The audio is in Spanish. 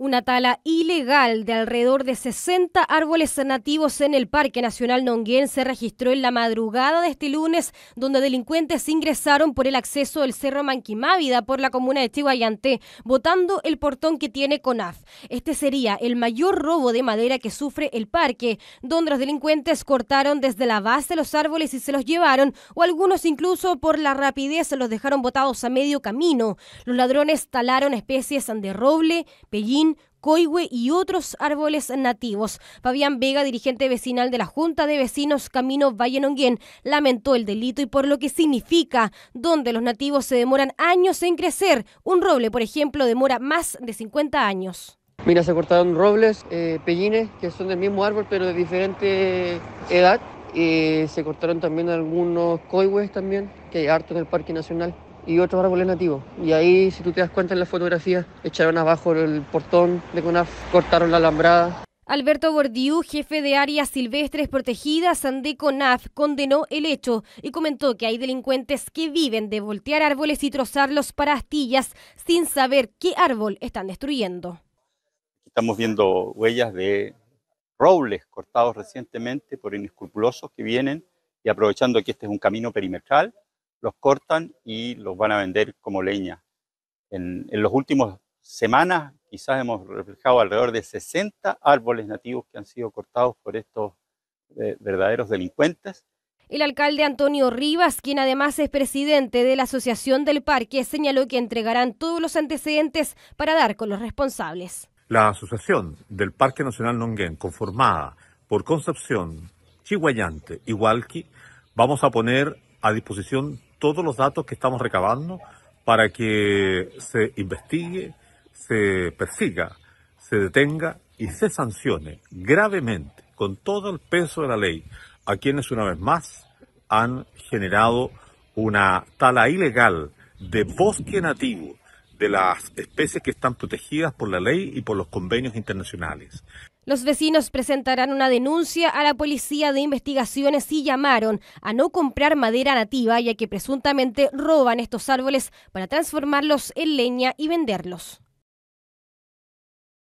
una tala ilegal de alrededor de 60 árboles nativos en el Parque Nacional Nonguén se registró en la madrugada de este lunes, donde delincuentes ingresaron por el acceso del Cerro Manquimávida por la comuna de Chihuayanté, botando el portón que tiene CONAF. Este sería el mayor robo de madera que sufre el parque, donde los delincuentes cortaron desde la base los árboles y se los llevaron, o algunos incluso por la rapidez se los dejaron botados a medio camino. Los ladrones talaron especies de roble, pellín, coigüe y otros árboles nativos. Fabián Vega, dirigente vecinal de la Junta de Vecinos Camino Valle Nonguén, lamentó el delito y por lo que significa, donde los nativos se demoran años en crecer. Un roble, por ejemplo, demora más de 50 años. Mira, se cortaron robles, eh, pellines, que son del mismo árbol pero de diferente edad. y se cortaron también algunos coigües también, que hay harto en el Parque Nacional y otros árboles nativos. Y ahí, si tú te das cuenta en las fotografías, echaron abajo el portón de CONAF, cortaron la alambrada. Alberto Bordiú, jefe de áreas silvestres protegidas de CONAF, condenó el hecho y comentó que hay delincuentes que viven de voltear árboles y trozarlos para astillas sin saber qué árbol están destruyendo. Estamos viendo huellas de robles cortados recientemente por inescrupulosos que vienen y aprovechando que este es un camino perimetral, los cortan y los van a vender como leña. En, los últimos semanas quizás hemos reflejado alrededor de 60 árboles nativos que han sido cortados por estos eh, verdaderos delincuentes. El alcalde Antonio Rivas, quien además es presidente de la Asociación del Parque, señaló que entregarán todos los antecedentes para dar con los responsables. La Asociación del Parque Nacional Nonguén, conformada por Concepción, Chihuayante y Hualqui, vamos a poner a disposición todos los datos que estamos recabando para que se investigue, se persiga, se detenga y se sancione gravemente, con todo el peso de la ley, a quienes una vez más han generado una tala ilegal de bosque nativo de las especies que están protegidas por la ley y por los convenios internacionales. Los vecinos presentarán una denuncia a la policía de investigaciones y llamaron a no comprar madera nativa ya que presuntamente roban estos árboles para transformarlos en leña y venderlos.